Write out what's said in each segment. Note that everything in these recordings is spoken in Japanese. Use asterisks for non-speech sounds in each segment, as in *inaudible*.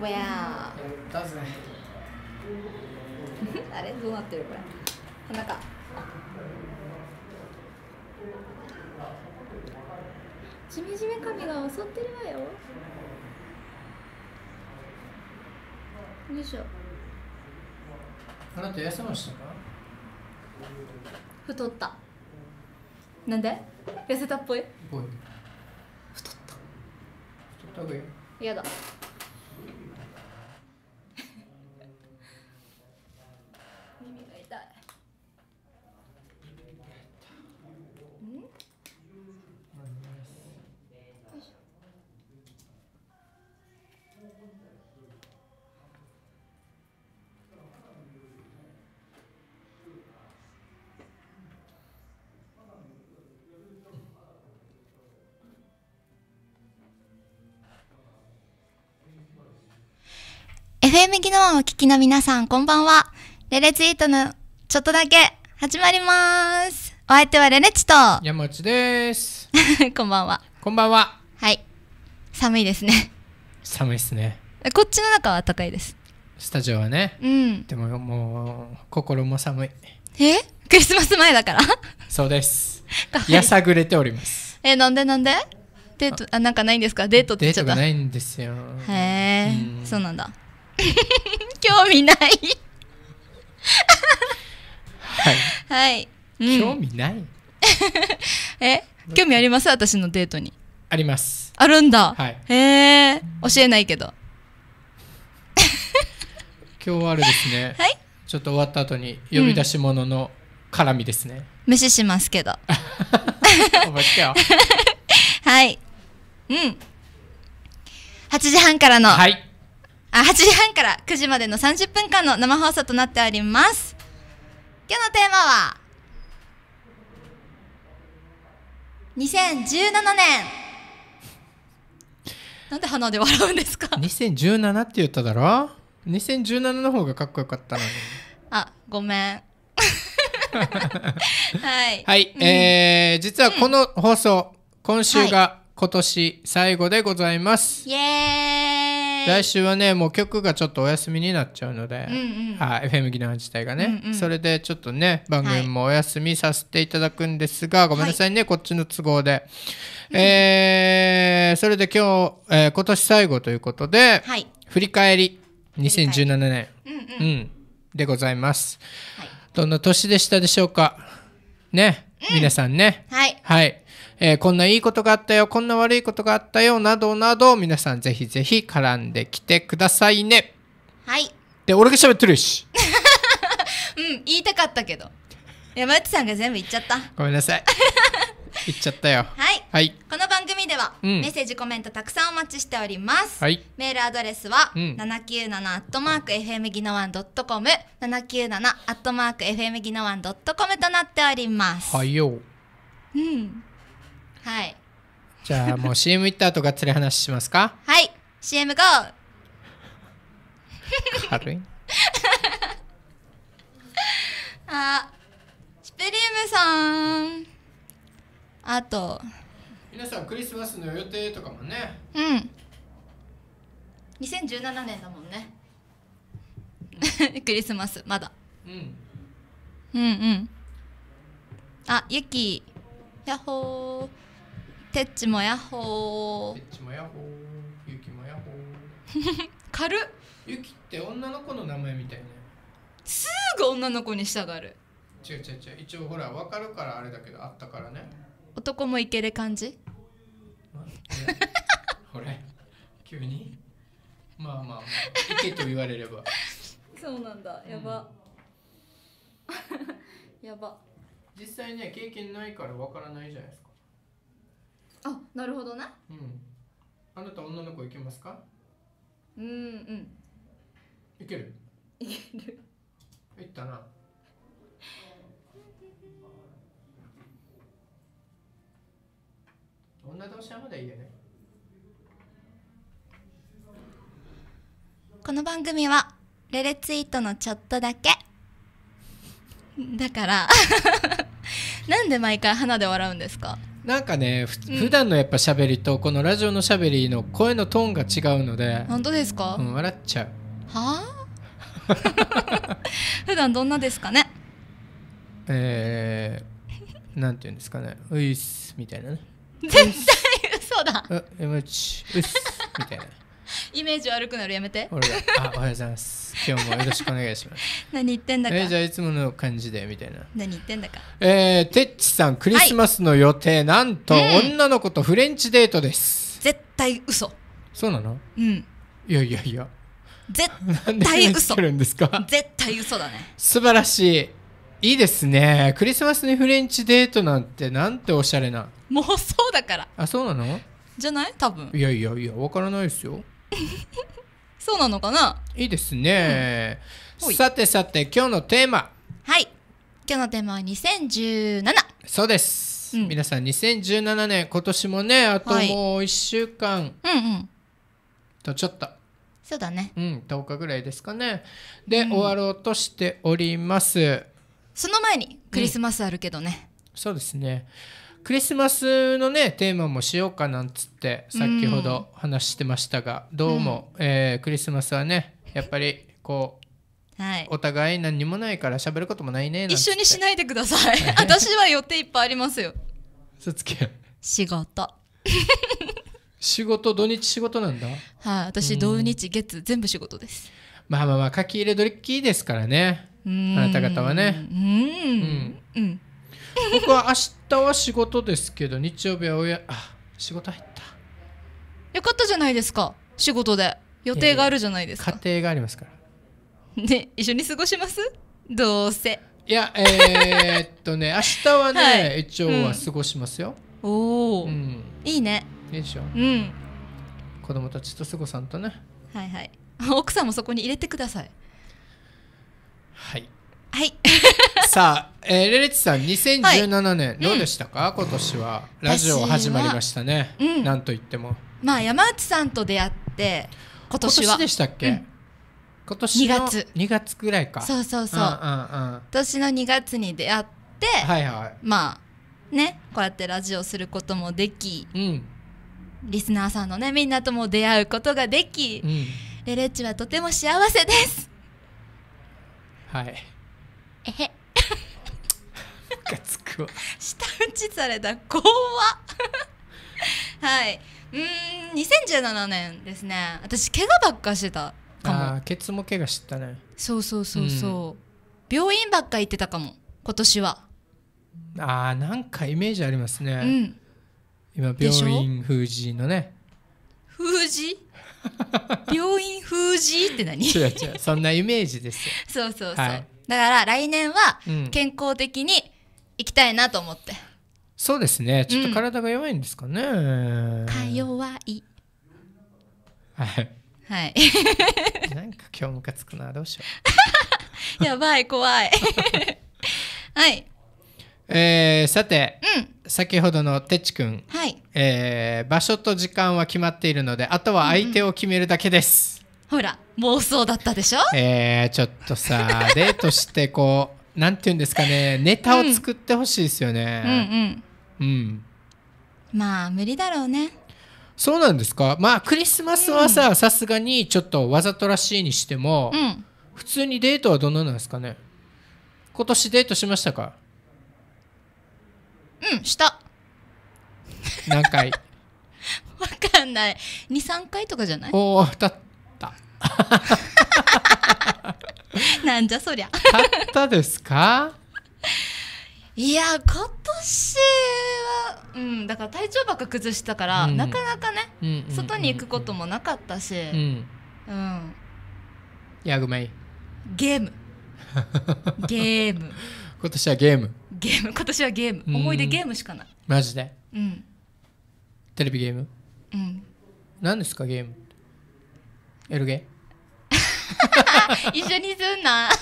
w や e r e あれどうなってるこれこなかジメじめ神が襲ってるわよよいしょあなた痩せましたか太ったなんで痩せたっぽいぽい太った太ったがいいやだ FM 技能をお聞きの皆さん、こんばんは。レレツイートのちょっとだけ始まります。お相手はレレチと山内です。*laughs* こんばんは。こんばんは。はい。寒いですね。寒いですね。こっちの中は暖かいです。スタジオはね。うん。でももう心も寒い。え？クリスマス前だから。そうです。やさぐれております。えなんでなんで？デートあなんかないんですか？デートって言っちゃった。デートがないんですよ。へえ、うん、そうなんだ。*laughs* 興味ないはい、はい興味ない *laughs* え興味あります私のデートにありますあるんだ、はい、へえ教えないけど *laughs* 今日はあれですね、はい、ちょっと終わった後に呼び出し物の絡みですね、うん、無視しますけどはいうん8時半からの、はいあ8時半から9時までの30分間の生放送となっております今日のテーマは2017年なんで鼻で笑うんですか2017って言っただろ2017の方がかっこよかったのに *laughs* あごめん *laughs* はい、はい、うん、えー、実はこの放送、うん、今週が今年最後でございます、はい、イエーイ来週はねもう曲がちょっとお休みになっちゃうので、うんうん、はい、FM 技能自体がね、うんうん、それでちょっとね番組もお休みさせていただくんですが、はい、ごめんなさいねこっちの都合で、はい、えー、それで今日、えー、今年最後ということで、はい、振り返り2017年、うん、うん、でございます、どんな年でしたでしょうかね、皆さんねはいえー、こんないいことがあったよ、こんな悪いことがあったよ、などなど、皆さんぜひぜひ絡んできてくださいね。はい。で、俺が喋ってるし。*laughs* うん、言いたかったけど。山内さんが全部言っちゃった。ごめんなさい。*laughs* 言っちゃったよ。はい。はい、この番組では、うん、メッセージコメントたくさんお待ちしております。はい、メールアドレスは、七九七アットマーク fm ギノワンドットコム、七九七アットマーク fm ギノワンドットコムとなっております。はいよ。うん。はいじゃあもう CM 行った後がっつり話しますかはい CM ゴー軽いあスプリームさんあと皆さんクリスマスの予定とかもねうん2017年だもんね *laughs* クリスマスまだ、うん、うんうんあゆきやっほーてっちもやっほーてっちもやっほーゆきもやっほー *laughs* 軽っゆきって女の子の名前みたいねすぐ女の子に従う違う違う違う一応ほら分かるからあれだけどあったからね男もいける感じほれ急にまあまあ、まあ、イケと言われればそうなんだやば、うん、*laughs* やば実際ね経験ないから分からないじゃないですかあなるほどなうんあなた女の子いけますかうんうんいけるいけるいったな女同士はまだいいよねこの番組はレレツイートのちょっとだけだから *laughs* なんで毎回花で笑うんですかなんかねうん、普段のやっぱ喋りとこのラジオの喋りの声のトーンが違うので本当ですか、うん、笑っちゃうはあ *laughs* 普段どんなですかねえー、なんていうんですかね「ういっす」みたいなね絶対嘘だ「うっ MH うっす」みたいなイメージ悪くなるやめて俺があおはようございます今日もよろしくお願いします何言ってんだかえー、じゃあいつもの感じでみたいな何言ってんだかえー、てっちさんクリスマスの予定、はい、なんと、うん、女の子とフレンチデートです絶対嘘そうなのうんいやいやいや絶対嘘るんですか絶対嘘だね素晴らしいいいですねクリスマスにフレンチデートなんてなんておしゃれなもうそうだからあそうなのじゃない多分いやいやいやわからないですよ *laughs* そうなのかないいですね、うん、さてさて今日のテーマはい今日のテーマは2017そうです、うん、皆さん2017年今年もねあともう1週間、はい、うんうんとちょっとそうだねうん10日ぐらいですかねで、うん、終わろうとしておりますその前にクリスマスあるけどね、そうですねクリスマスのねテーマもしようかなんつって先ほど話してましたが、うん、どうも、うん、えー、クリスマスはねやっぱりこうはい、お互い何にもないから喋ることもないね一緒にしないでください *laughs* 私は予定いっぱいありますよそつけ仕事仕事土日仕事なんだはい、あ、私土日月全部仕事ですまあまあまあ書き入れドリッキーですからねあなた方はねうんうん、うん *laughs* 僕は明日は仕事ですけど日曜日は親あ仕事入ったよかったじゃないですか仕事で予定があるじゃないですか、家庭がありますから *laughs* ね一緒に過ごしますどうせいやえー、っとね *laughs* 明日はね、はい、一応は過ごしますよ、うん、おお、うん、いいねいいでしょうん子供たちとすごさんとねはいはい奥さんもそこに入れてくださいはいはい *laughs* さあ、えー、レレチさん2017年、はい、どうでしたか、うん、今年はラジオ始まりましたね、なんと言ってもまあ山内さんと出会って今年はでしたっけ、うん今年の月 ,2 月ぐらいかそうそうそう,、うんうんうん、今年の2月に出会って、はいはい、まあねこうやってラジオすることもでき、うん、リスナーさんのねみんなとも出会うことができ、うん、レレッチはとても幸せですはいえへムつくわ舌打ちされた怖っはいうん2017年ですね私怪我ばっかしてたかもあケツも怪我してたねそうそうそうそう、うん、病院ばっか行ってたかも今年はああなんかイメージありますね、うん、今病院封じのね封じ *laughs* 病院封じって何違う違うそんなイメージです *laughs* そうそうそう、はいだから来年は健康的に行きたいなと思って、うん、そうですねちょっと体が弱いんですかね、うん、か弱いはいはい *laughs* なんか今日ムカつくなどうしよう *laughs* やばい怖い *laughs* はいえー、さて、うん、先ほどのてちくん、はいえー、場所と時間は決まっているのであとは相手を決めるだけです、ほら妄想だったでしょえー、ちょっとさデートしてこうなんていうんですかねネタを作ってほしいですよね、うん、うんうん、まあ無理だろうねそうなんですかまあクリスマスはささすがにちょっとわざとらしいにしても、うん、普通にデートはどんななんですかね今年デートしましたかうんした何回 *laughs* わかんない23回とかじゃないおおた *laughs* なんじゃそりゃ。買ったですかいや今年はうんだから体調ばっか崩したから、うん、なかなかね、うんうんうん、外に行くこともなかったしうん、うん、やごめんゲーム *laughs* ゲーム今年はゲームゲーム今年はゲーム、うん、思い出ゲームしかないマジでうんテレビゲームうん何ですかゲームエルゲ *laughs* 一緒にすんな *laughs*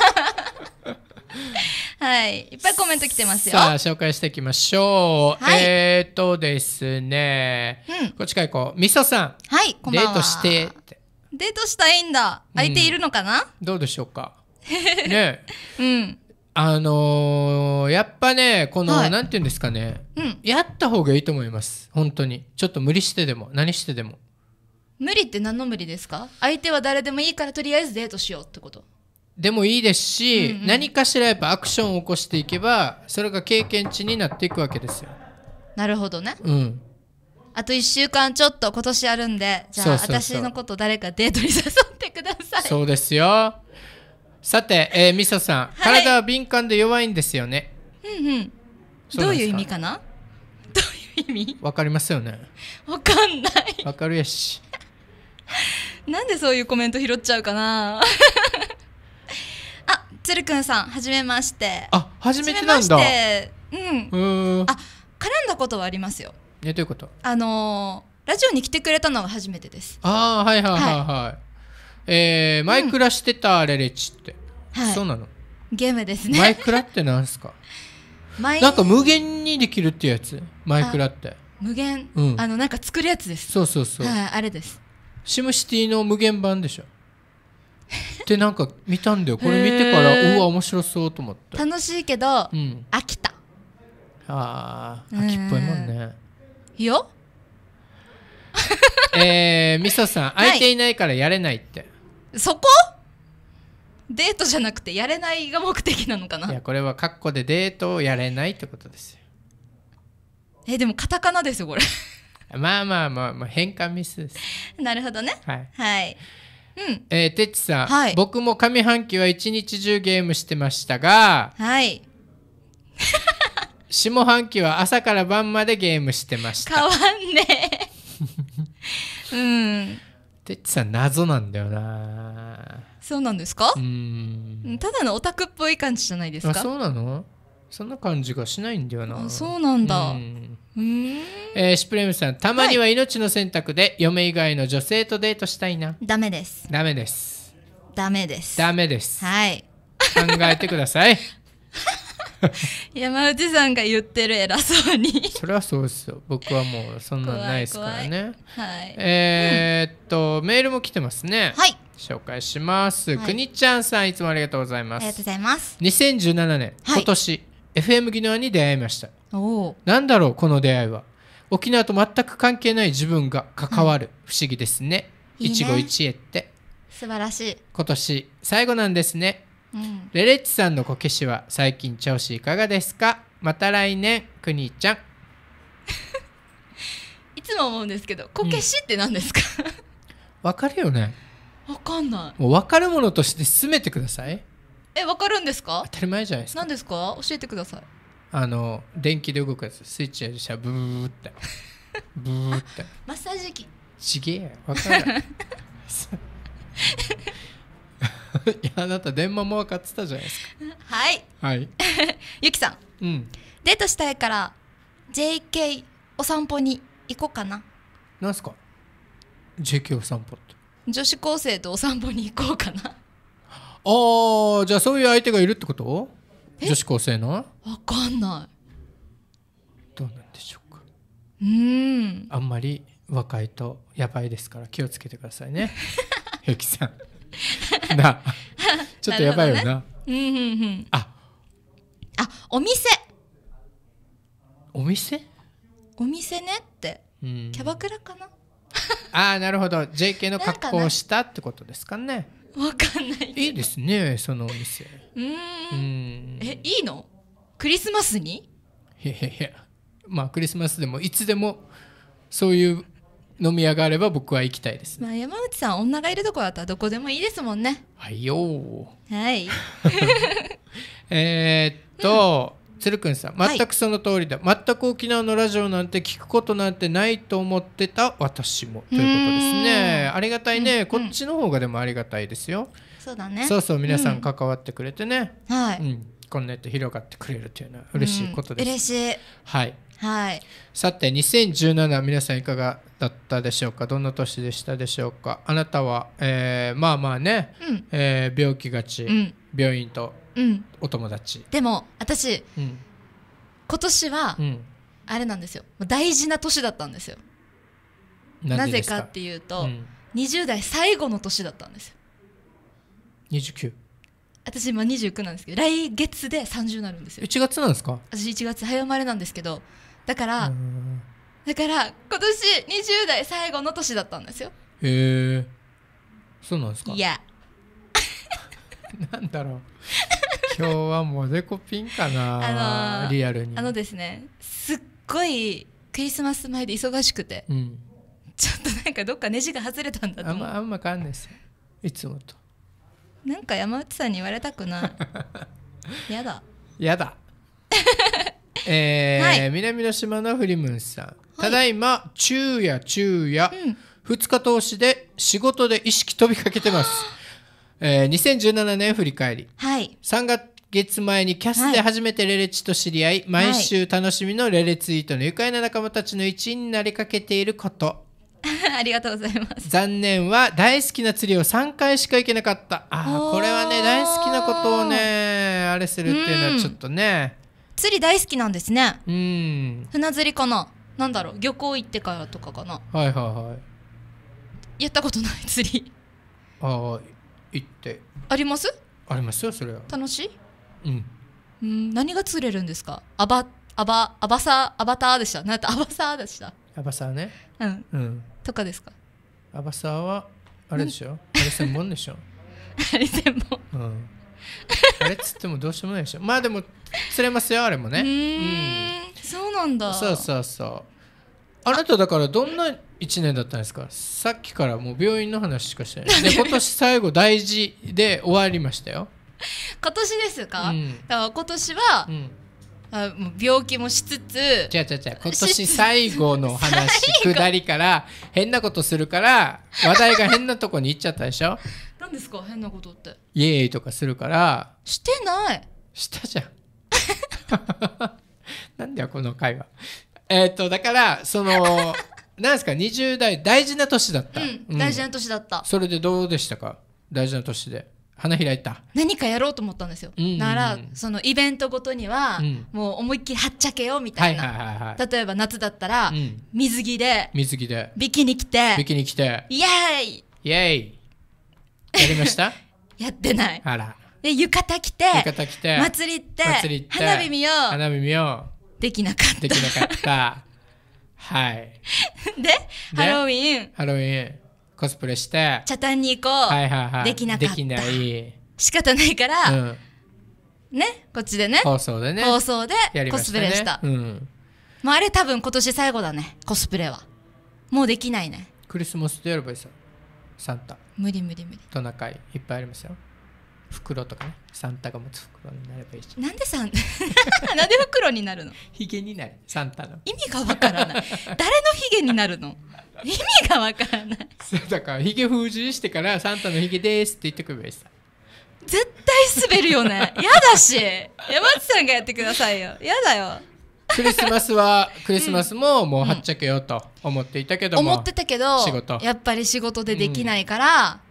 はい、いっぱいコメント来てますよ。さあ、紹介していきましょう。はい、えっ、とですね、うん、こっちからいこう。みそさん。はい、こんばんは。デートしてて。デートしたいんだ。空いているのかな、うん、どうでしょうか。*laughs* ねうん。あのー、やっぱね、この、はい、なんていうんですかね、うん、やった方がいいと思います。本当に。ちょっと無理してでも、何してでも。無理って何の無理ですか相手は誰でもいいからとりあえずデートしようってことでもいいですし、うんうん、何かしらやっぱアクションを起こしていけばそれが経験値になっていくわけですよなるほどねうんあと1週間ちょっと今年あるんでじゃあ私のこと誰かデートに誘ってくださいそうですよさて、えー、みそさん、はい、体は敏感で弱いんですよねうんうんどういう意味かなどういう意味わかりますよねわかんないわかるやし *laughs* なんでそういうコメント拾っちゃうかな *laughs* あ、つるくんさん、はじめまして。あ、はじめてなんだ。はじうん。あ、絡んだことはありますよ。え、どういうことあのー、ラジオに来てくれたのが初めてです。ああ、はいはいはいはい。はい、えー、マイクラしてたレレチって。うん、はい。そうなのゲームですね。マイクラってなんすか *laughs* なんか無限にできるってやつマイクラって。無限、うん、あのなんか作るやつですそうそうそう、はい、あれですシムシティの無限版でしょってなんか見たんだよ *laughs* これ見てからうわ面白そうと思って楽しいけど、うん、飽きたあ秋っぽいもんねよ *laughs* えー、みそさん空いていないからやれないって、そこデートじゃなくてやれないが目的なのかないやこれはカッコでデートをやれないってことですよえでもカタカナですよこれまあまあまあ、まあ、変換ミスです。なるほどね。はい。はい。うん。えー、てちさん、はい、僕も上半期は一日中ゲームしてましたが、はい。下半期は朝から晩までゲームしてました。変わんね *laughs* うん。てっちさん謎なんだよな。そうなんですか？うん。ただのオタクっぽい感じじゃないですか？そうなの？そんな感じがしないんだよな。そうなんだ。うんえー、シュプレムさんたまには命の選択で嫁以外の女性とデートしたいなダメですダメですダメですダメですはい考えてください *laughs* 山内さんが言ってる偉そうにそれはそうですよ僕はもうそんなんないですからねはいえー、っと、うん、メールも来てますねはい紹介します、はい、くにちゃんさんいつもありがとうございますありがとうございます2017年、はい、今年 FM 技能に出会いましたなんだろうこの出会いは沖縄と全く関係ない自分が関わる、不思議ですね一期一会って素晴らしい今年最後なんですね、うん、レレッチさんのこけしは最近調子いかがですかまた来年くにちゃん *laughs* いつも思うんですけどこけしって何ですか、うん、わ、かるよねわかんないもうわかるものとして進めてくださいえわかるんですか当たり前じゃないですか何ですか教えてくださいあの電気で動くやつスイッチやるしゃブーって *laughs* ブーってマッサージ機ちげえわかる *laughs* いやあなた電話も分かってたじゃないですかはいはいゆき *laughs* さん、うん、デートしたいから JK お散歩に行こうかななんすか JK お散歩って女子高生とお散歩に行こうかなああじゃあそういう相手がいるってこと女子高生のわかんないどうなんでしょうかうんあんまり若いとやばいですから気をつけてくださいね *laughs* ゆきさん *laughs* な *laughs* ちょっとやばいよなな、ね、うんうんうんああお店お店お店ねってキャバクラかなああなるほど JK の格好をしたってことですかねわかんないいいですねそのお店うんえいいのクリスマスにいやいやいやまあクリスマスでもいつでもそういう飲み屋があれば僕は行きたいです、ね、まあ、山内さん女がいるとこだったらどこでもいいですもんねはいよはい *laughs* えっと、*laughs* 鶴くんさん全くその通りだ、はい、全く沖縄のラジオなんて聞くことなんてないと思ってた私もということですねありがたいね、うんうん、こっちの方がでもありがたいですよそうだねそうそう皆さん関わってくれてね、うん、はい、うん、こんなやって広がってくれるというのは嬉しいことです、うん、嬉しいはいはい、さて2017皆さんいかがだったでしょうかどんな年でしたでしょうかあなたは、えー、まあまあね、うん、えー、病気がち、うん、病院とうん、お友達でも私、うん、今年は、あれなんですよ大事な年だったんですよなぜかっていうと、うん、20代最後の年だったんですよ29私今29なんですけど来月で30になるんですよ1月なんですか私1月早生まれなんですけどだからだから今年20代最後の年だったんですよへえそうなんですかいや *laughs* なんだろう今日はもデコピンかな、*laughs* あのー、リアルにあのですねすっごいクリスマス前で忙しくて、うん、ちょっとなんかどっかネジが外れたんだと思うあんまあんま変わんないですいつもとなんか山内さんに言われたくない *laughs* やだやだ *laughs* えー、はい、南の島のフリムンさん、はい、ただいま昼夜昼夜、うん、2日通しで仕事で意識飛びかけてますえー、2017年振り返り、はい、3月月前にキャスで初めてレレチと知り合い、はい、毎週楽しみのレレツイートの愉快な仲間たちの一員になりかけていること *laughs* ありがとうございます残念は大好きな釣りを3回しか行けなかったああこれはね大好きなことをねあれするっていうのはちょっとね、釣り大好きなんですねうん船釣りかななんだろう漁港行ってからとかかなはいはいはいやったことない釣りああ行ってありますありますよそれは楽しいうん、うん、何が釣れるんですかアバアバアバサアバターでしたなんてアバサーでしたアバサーねうん、うん、とかですかアバサーはあれでしょ、うあれ専門でしょ *laughs* あれ専門うんあれっつってもどうしようもないでしょまあでも釣れますよあれもねうんそうなんだそうそうそうあなただからどんな1年だったんですかさっきからもう病院の話しかしてないで *laughs* 今年最後大事で終わりましたよ今年ですか、うん、だから今年は、うん、あ病気もしつつじゃあじゃあ今年最後の話 *laughs* 下りから変なことするから話題が変なとこに行っちゃったでしょ何ですか変なことってイエーイとかするからしてないしたじゃん *laughs* なんだよこの会話えっとだからその *laughs* なんですか20代大事な年だった、うん、大事な年だった、それでどうでしたか大事な年で花開いた何かやろうと思ったんですよ、うんうんうんならそのイベントごとには、うんもう思いっきりはっちゃけようみたいな、はいはいはい例えば夏だったら、うん水着で水着でビキニ着ビてキニ着てイエーイイエーイやりました *laughs* やってないあらで浴衣着て浴衣着て祭り行って祭り行って花火見よう花火見ようできなかったできなかったはい *laughs* でハロウィンハロウィンコスプレしてチャタンに行こう、はいはいはい、できなかったできない仕方ないから、うんね、こっちでね放送でね放送でコスプレした、ね、うん、まあ、あれ多分今年最後だねコスプレはもうできないねクリスマスでやればいいさサンタ無理無理無理トナカイいっぱいありますよ袋とかねサンタが持つ袋になればいいしなんでさん *laughs* なんで袋になるのヒゲになるサンタの意味がわからない誰のヒゲになるの意味がわからないだからヒゲ封じしてからサンタのヒゲですって言ってくればいいさ絶対滑るよねやだし山内さんがやってくださいよやだよクリスマスはクリスマスももう発着よと思っていたけども、うん、思ってたけど仕事やっぱり仕事でできないから、うん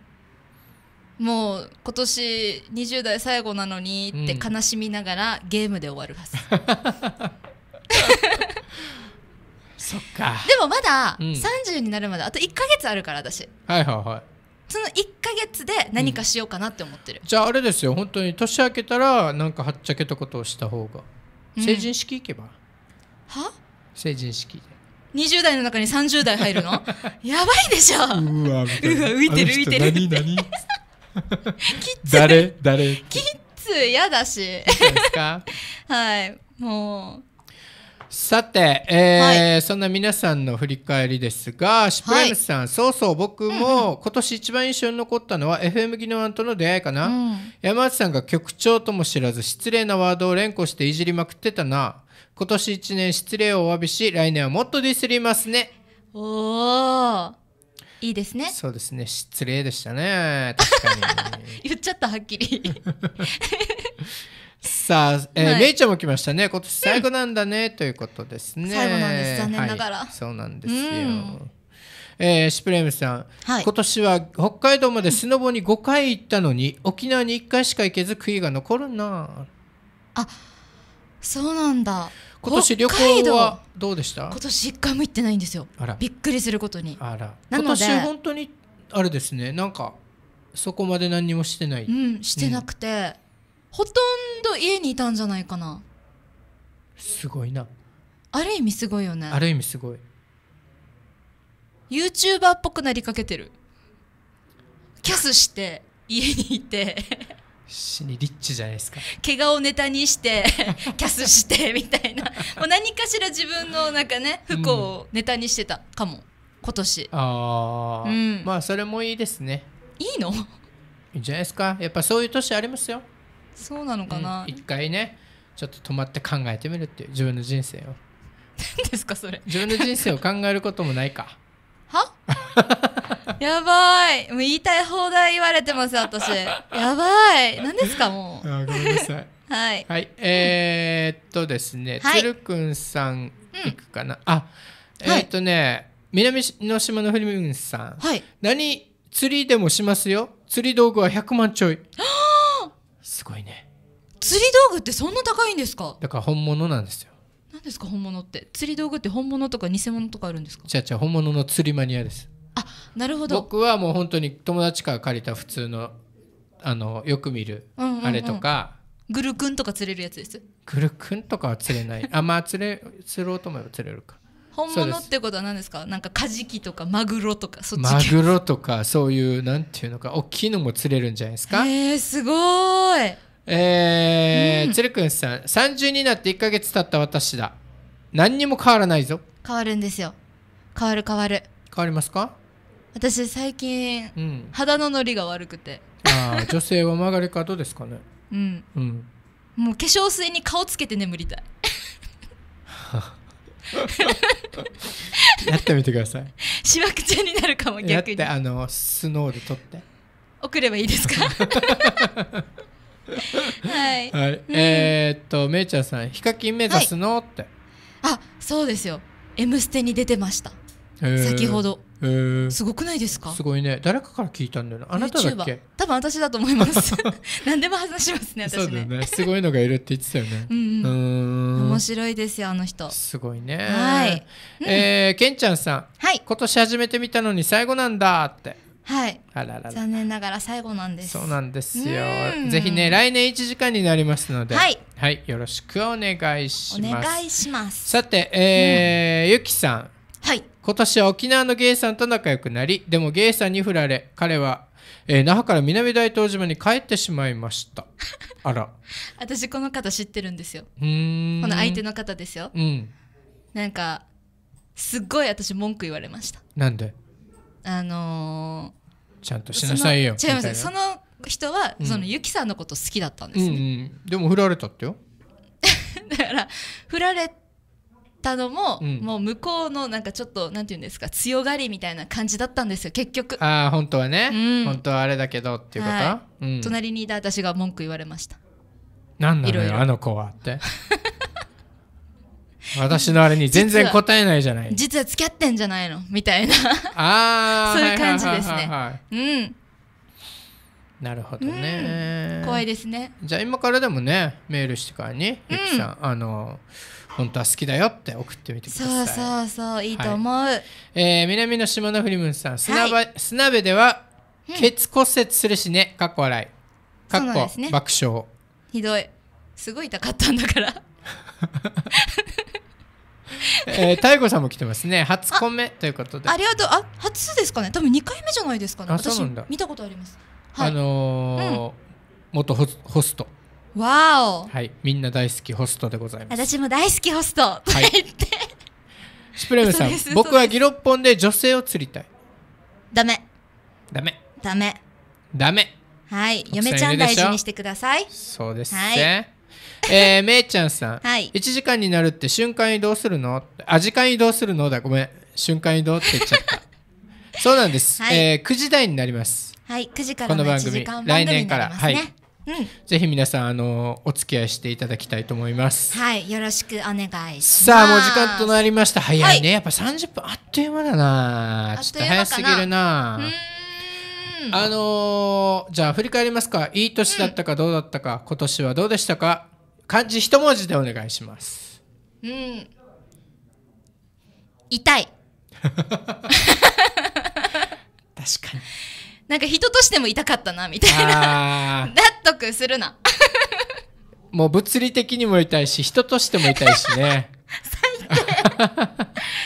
もう今年20代最後なのにって悲しみながらゲームで終わるはず、*laughs* そっかでもまだ30になるまであと1か月あるから私はいはいはいその1か月で何かしようかなって思ってる、うん、じゃああれですよ本当に年明けたらなんかはっちゃけたことをした方が成人式行けば、うん、は成人式で20代の中に30代入るの *laughs* やばいでしょうわ浮いてる浮いてる何何き *laughs* つ誰誰きつ嫌だし。ですか *laughs* はい、もう。さて、えー、はい、そんな皆さんの振り返りですが、シプライムさん、はい、そうそう、僕も今年一番印象に残ったのは、FM 技能案との出会いかな、うん、山内さんが局長とも知らず、失礼なワードを連呼していじりまくってたな。今年一年失礼をお詫びし、来年はもっとディスりますね。おー。いいですねそうですね失礼でしたね確かに *laughs* 言っちゃったはっきり *laughs* さあ、えーはい、めいちゃんも来ましたね今年最後なんだね、うん、ということですね最後なんです残念ながら、はい、そうなんですよ、うんえー、シプレムさん、はい、今年は北海道までスノボに5回行ったのに、うん、沖縄に1回しか行けず悔いが残るなあそうなんだ今年旅行はどうでした今年一回も行ってないんですよびっくりすることにあら今年本当にあれですねなんかそこまで何もしてない、うん、してなくて、うん、ほとんど家にいたんじゃないかなすごいなある意味すごいよねある意味すごい YouTuber っぽくなりかけてるキャスして家にいて死にリッチじゃないですか怪我をネタにして *laughs* キャスしてみたいなもう何かしら自分のなんかね不幸をネタにしてたかも、うん、今年ああ、うん、まあそれもいいですねいいのいいんじゃないですかやっぱそういう年ありますよそうなのかな、うん、一回ねちょっと止まって考えてみるっていう自分の人生を *laughs* 何ですかそれ自分の人生を考えることもないか *laughs* やばいもう言いたい放題言われてます私 *laughs* やばい何ですかもうあごめんなさい *laughs* はい、はい、えー、っとですね、はい、つくんさんいくかな、うん、あえー、っとね、はい、南の島のフリムンさん、はい、何釣りでもしますよ釣り道具は100万ちょい *gasps* すごいね釣り道具ってそんな高いんですかだから本物なんですよ何ですか本物って釣り道具って本物とか偽物とかあるんですかじゃあじゃあ本物の釣りマニアですあなるほど僕はもう本当に友達から借りた普通のあのよく見るあれとか、グルクンとか釣れるやつですグルクンとかは釣れない *laughs* あまあ釣れ釣ろうと思えば釣れるか本物ってことは何ですかなんかカジキとかマグロとかそっちマグロとかそういうなんていうのか大きいのも釣れるんじゃないですかえー、すごいえー、う鶴くんさん30になって1か月経った私だ何にも変わらないぞ変わるんですよ変わる変わる変わりますか私最近、うん、肌のノリが悪くてあ女性は曲がりうですかね *laughs* うん、うん、もう化粧水に顔つけて眠りたい *laughs* やってみてくださいしわくちゃになるかも逆にあのスノーで撮って送ればいいですか *laughs* はい、はいえー、っとめいちゃんさんヒカキン目指すの、はい、ってあそうですよ「M ステ」に出てました先ほどすごくないですかすごいね誰かから聞いたんだよあなただっけ多分私だと思います *laughs* 何でも話しますね私ねそうだねすごいのがいるって言ってたよね *laughs* うん、うん面白いですよあの人すごいねはい、うん、えー、けんちゃんさん、はい、今年始めてみたのに最後なんだってはいあららら残念ながら最後なんですそうなんですよぜひね来年1時間になりますのではい、はい、よろしくお願いしますお願いしますさて、えー、うん、ゆきさんはい今年は沖縄のゲイさんと仲良くなりでもゲイさんに振られ彼は、えー、那覇から南大東島に帰ってしまいましたあら *laughs* 私この方知ってるんですよこの相手の方ですよ、うん、なんかすっごい私文句言われましたなんであのー、ちゃんとしなさいよ違いますその人は、そのゆきさんのこと好きだったんですね、うん、でも振られたってよ *laughs* だから振られたのも、うん、もう向こうのなんかちょっとなんていうんですか強がりみたいな感じだったんですよ結局ああ本当はね、うん、本当はあれだけどっていうこと、はい、うん、隣にいた私が文句言われました何なのよあの子はって *laughs* 私のあれに全然答えないじゃない *laughs* 実は付き合ってんじゃないのみたいなああそういう感じですね、はい、うんなるほどね、うん、怖いですねじゃあ今からでもねメールしてからに、ゆきさんあの本当は好きだよって送ってみてくださいそうそうそういいと思う、はい、えー、南の島のフリムンさん砂場、はい、砂辺ではケツ骨折するしねかっこ笑いかっこ、爆笑ひどいすごい痛かったんだから *laughs* えー、太鼓さんも来てますね初コメということでありがとうあ初ですかね多分2回目じゃないですかね私見たことありますあのー、元ホストわおはいみんな大好きホストでございます私も大好きホストと言って、はい、シプレムさん僕はギロッポンで女性を釣りたいダメダメダメダメはい嫁ちゃん大事にしてくださいそうですね、はい、*laughs* えー、めいちゃんさん、はい、1時間になるって瞬間移動するのあ時間移動するのだごめん瞬間移動って言っちゃった *laughs* そうなんです、はい、えー、9時台になりますはい9時からの1時間番組になりますね、はいうん、ぜひ皆さんあのお付き合いしていただきたいと思います。はい、よろしくお願いします。さあもう時間となりました。早いね。はい、やっぱ三十分あっという間だな。ちょっと早すぎるな。あのー、じゃあ振り返りますか。いい年だったかどうだったか、うん、今年はどうでしたか。漢字一文字でお願いします。うん。痛い。*laughs* 確かに。なんか人としても痛かったなみたいな納得するなもう物理的にも痛いし人としても痛いしね最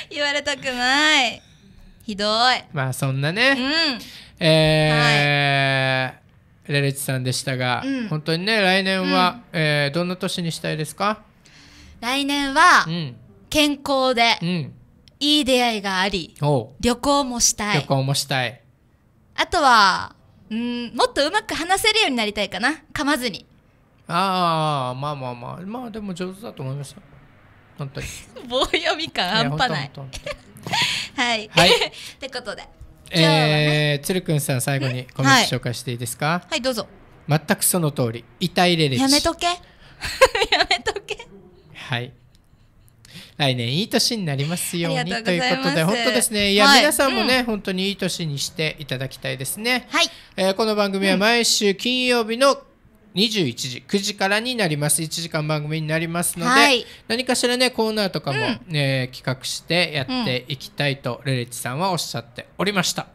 低言われたくないひどいまあそんなね、うん、えー、はいレレチさんでしたが、うん、本当にね来年は、うん、えー、どんな年にしたいですか来年は、うん、健康で、いい出会いがあり旅行もしたい旅行もしたいあとは、うん、もっとうまく話せるようになりたいかな。噛まずに。ああ、まあまあまあ。まあでも上手だと思いました。本当に。*laughs* 棒読み感半端ない。いはい。はい。*laughs* ってことで。えー、つるくんさん最後にコメント紹介していいですか、はい、はい、どうぞ。全くその通り。痛いレレやめとけ。*laughs* やめとけ。はい。来年いい年になりますようにということで本当ですねいや、皆さんもね、本当にいい年にしていただきたいですね、はい、えこの番組は毎週金曜日の21時9時からになります1時間番組になりますので、何かしらねコーナーとかも、ね、え企画してやっていきたいと、れれレレチさんはおっしゃっておりました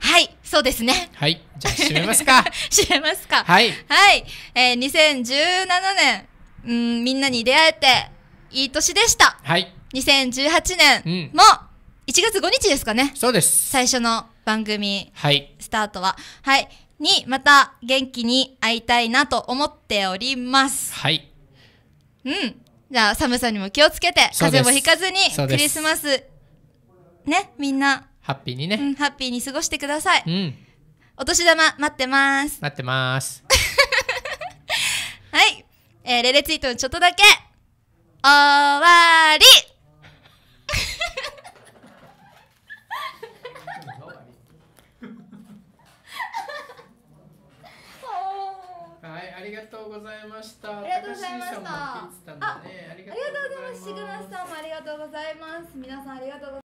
はいそうですねはいじゃあ締めますか知 *laughs* めますかはい、はいえー、2017年うんみんなに出会えていい年でした。はい。2018年も1月5日ですかね。そうです。最初の番組、はい、スタートは。はい。に、また元気に会いたいなと思っております。はい。うん。じゃあ、寒さにも気をつけて、風邪もひかずに、クリスマス、ね、みんな、ハッピーにね、うん、ハッピーに過ごしてください。うん。お年玉、待ってます。待ってます。*laughs* はい。えー、レレツイートのちょっとだけ。終わりはいありがとうございましたありがとうございました、ありがとうございますシグナスさんもありがとうございます皆さんありがとうございます